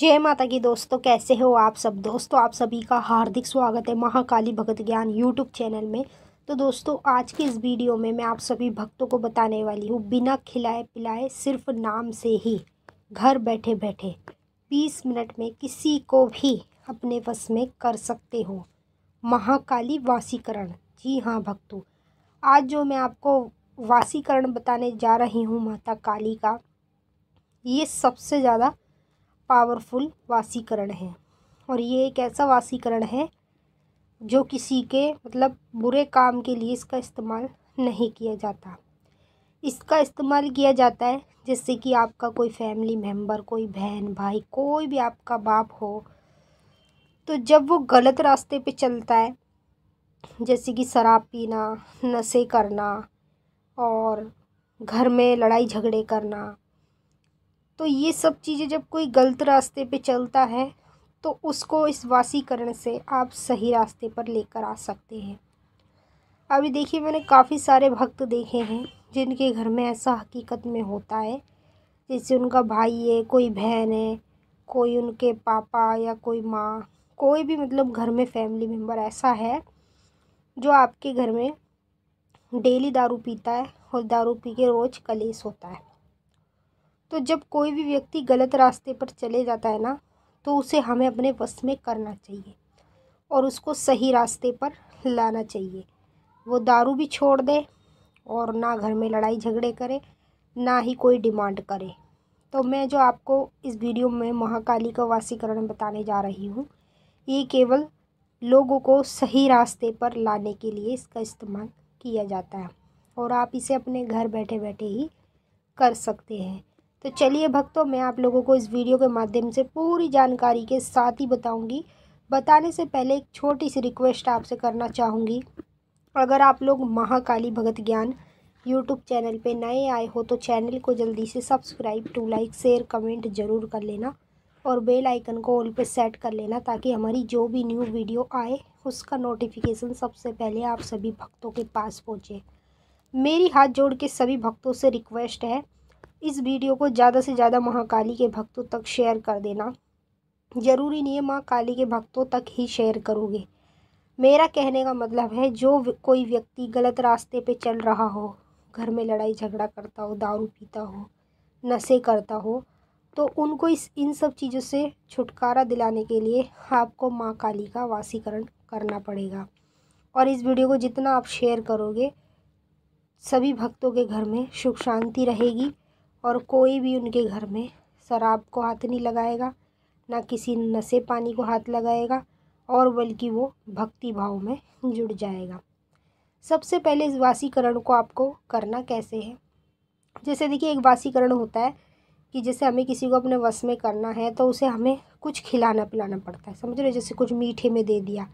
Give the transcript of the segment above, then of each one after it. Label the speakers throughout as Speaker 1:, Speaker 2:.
Speaker 1: जय माता की दोस्तों कैसे हो आप सब दोस्तों आप सभी का हार्दिक स्वागत है महाकाली भगत ज्ञान यूट्यूब चैनल में तो दोस्तों आज के इस वीडियो में मैं आप सभी भक्तों को बताने वाली हूँ बिना खिलाए पिलाए सिर्फ नाम से ही घर बैठे बैठे बीस मिनट में किसी को भी अपने वश में कर सकते हो महाकाली वासीकरण जी हाँ भक्तों आज जो मैं आपको वासीकरण बताने जा रही हूँ माता काली का ये सबसे ज़्यादा पावरफुल वासीकरण है और ये एक ऐसा वासीकरण है जो किसी के मतलब बुरे काम के लिए इसका इस्तेमाल नहीं किया जाता इसका इस्तेमाल किया जाता है जैसे कि आपका कोई फैमिली मेम्बर कोई बहन भाई कोई भी आपका बाप हो तो जब वो गलत रास्ते पे चलता है जैसे कि शराब पीना नशे करना और घर में लड़ाई झगड़े करना तो ये सब चीज़ें जब कोई गलत रास्ते पे चलता है तो उसको इस वासीकरण से आप सही रास्ते पर लेकर आ सकते हैं अभी देखिए मैंने काफ़ी सारे भक्त देखे हैं जिनके घर में ऐसा हकीकत में होता है जैसे उनका भाई है कोई बहन है कोई उनके पापा या कोई माँ कोई भी मतलब घर में फैमिली मेम्बर ऐसा है जो आपके घर में डेली दारू पीता है और दारू पी के रोज़ कलेस होता है तो जब कोई भी व्यक्ति गलत रास्ते पर चले जाता है ना तो उसे हमें अपने बस में करना चाहिए और उसको सही रास्ते पर लाना चाहिए वो दारू भी छोड़ दे और ना घर में लड़ाई झगड़े करे ना ही कोई डिमांड करे तो मैं जो आपको इस वीडियो में महाकाली का वासीकरण बताने जा रही हूँ ये केवल लोगों को सही रास्ते पर लाने के लिए इसका इस्तेमाल किया जाता है और आप इसे अपने घर बैठे बैठे ही कर सकते हैं तो चलिए भक्तों मैं आप लोगों को इस वीडियो के माध्यम से पूरी जानकारी के साथ ही बताऊंगी बताने से पहले एक छोटी सी रिक्वेस्ट आपसे करना चाहूँगी अगर आप लोग महाकाली भगत ज्ञान यूट्यूब चैनल पे नए आए हो तो चैनल को जल्दी से subscribe to like share comment ज़रूर कर लेना और बेल आइकन को ऑल पे सेट कर लेना ताकि हमारी जो भी न्यू वीडियो आए उसका नोटिफिकेशन सबसे पहले आप सभी भक्तों के पास पहुँचे मेरी हाथ जोड़ के सभी भक्तों से रिक्वेस्ट है इस वीडियो को ज़्यादा से ज़्यादा महाकाली के भक्तों तक शेयर कर देना ज़रूरी नहीं है माँ काली के भक्तों तक ही शेयर करोगे मेरा कहने का मतलब है जो कोई व्यक्ति गलत रास्ते पे चल रहा हो घर में लड़ाई झगड़ा करता हो दारू पीता हो नशे करता हो तो उनको इस इन सब चीज़ों से छुटकारा दिलाने के लिए आपको माँ काली का वासीकरण करना पड़ेगा और इस वीडियो को जितना आप शेयर करोगे सभी भक्तों के घर में सुख शांति रहेगी और कोई भी उनके घर में शराब को हाथ नहीं लगाएगा ना किसी नशे पानी को हाथ लगाएगा और बल्कि वो भक्ति भाव में जुड़ जाएगा सबसे पहले इस वासीकरण को आपको करना कैसे है जैसे देखिए एक वासीकरण होता है कि जैसे हमें किसी को अपने वश में करना है तो उसे हमें कुछ खिलाना पिलाना पड़ता है समझ रहे जैसे कुछ मीठे में दे दिया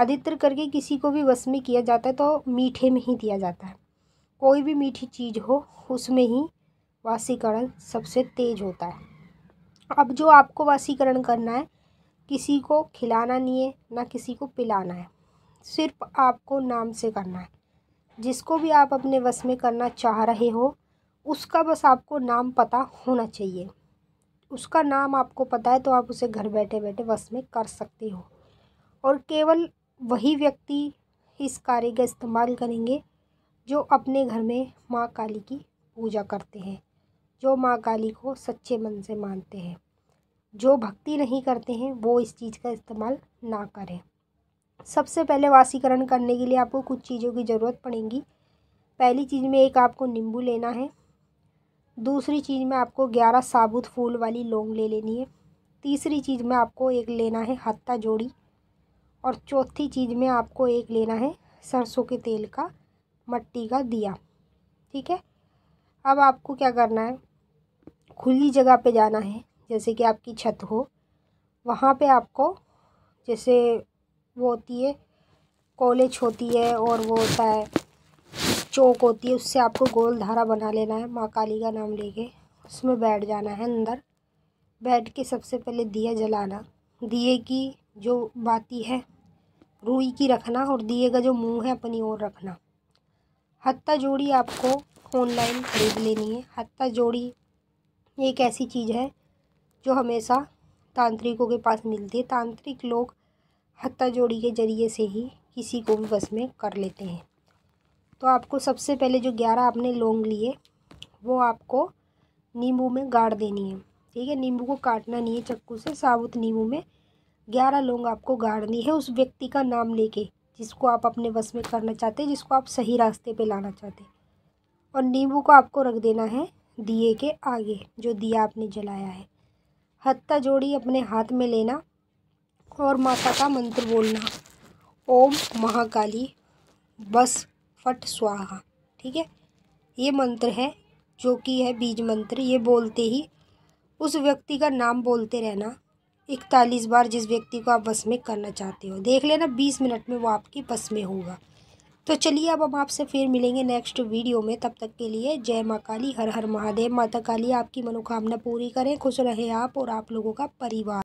Speaker 1: अधिकतर करके किसी को भी वश में किया जाता है तो मीठे में ही दिया जाता है कोई भी मीठी चीज़ हो उसमें ही वासीकरण सबसे तेज़ होता है अब जो आपको वासीकरण करना है किसी को खिलाना नहीं है ना किसी को पिलाना है सिर्फ आपको नाम से करना है जिसको भी आप अपने वश में करना चाह रहे हो उसका बस आपको नाम पता होना चाहिए उसका नाम आपको पता है तो आप उसे घर बैठे बैठे वश में कर सकते हो और केवल वही व्यक्ति इस कार्य का इस्तेमाल करेंगे जो अपने घर में माँ काली की पूजा करते हैं जो माँ काली को सच्चे मन से मानते हैं जो भक्ति नहीं करते हैं वो इस चीज़ का इस्तेमाल ना करें सबसे पहले वासीकरण करने के लिए आपको कुछ चीज़ों की ज़रूरत पड़ेगी पहली चीज़ में एक आपको नींबू लेना है दूसरी चीज़ में आपको ग्यारह साबुत फूल वाली लौंग ले लेनी है तीसरी चीज़ में आपको एक लेना है हत्ता जोड़ी और चौथी चीज़ में आपको एक लेना है सरसों के तेल का मट्टी का दिया ठीक है अब आपको क्या करना है खुली जगह पे जाना है जैसे कि आपकी छत हो वहाँ पे आपको जैसे वो होती है कॉलेज होती है और वो होता है चौक होती है उससे आपको गोल धारा बना लेना है माँ काली का नाम लेके उसमें बैठ जाना है अंदर बैठ के सबसे पहले दिया जलाना दिए की जो बाती है रूई की रखना और दिए का जो मुंह है अपनी ओर रखना हत्ता जोड़ी आपको ऑनलाइन ख़रीद लेनी है हत्ता जोड़ी एक ऐसी चीज़ है जो हमेशा तांत्रिकों के पास मिलती है तांत्रिक लोग हत्ता जोड़ी के ज़रिए से ही किसी को भी बस में कर लेते हैं तो आपको सबसे पहले जो ग्यारह आपने लौंग लिए वो आपको नींबू में गाड़ देनी है ठीक है नींबू को काटना नहीं है चक्कू से साबुत नींबू में ग्यारह लौंग आपको गाड़नी है उस व्यक्ति का नाम लेके जिसको आप अपने बस में करना चाहते हैं जिसको आप सही रास्ते पे लाना चाहते हैं और नींबू को आपको रख देना है दिए के आगे जो दिया आपने जलाया है हत्ता जोड़ी अपने हाथ में लेना और माता का मंत्र बोलना ओम महाकाली बस फट स्वाहा ठीक है ये मंत्र है जो कि है बीज मंत्र ये बोलते ही उस व्यक्ति का नाम बोलते रहना इकतालीस बार जिस व्यक्ति को आप बस में करना चाहते हो देख लेना बीस मिनट में वो आपकी बस में होगा तो चलिए अब हम आपसे फिर मिलेंगे नेक्स्ट वीडियो में तब तक के लिए जय माँ काली हर हर महादेव माता काली आपकी मनोकामना पूरी करें खुश रहे आप और आप लोगों का परिवार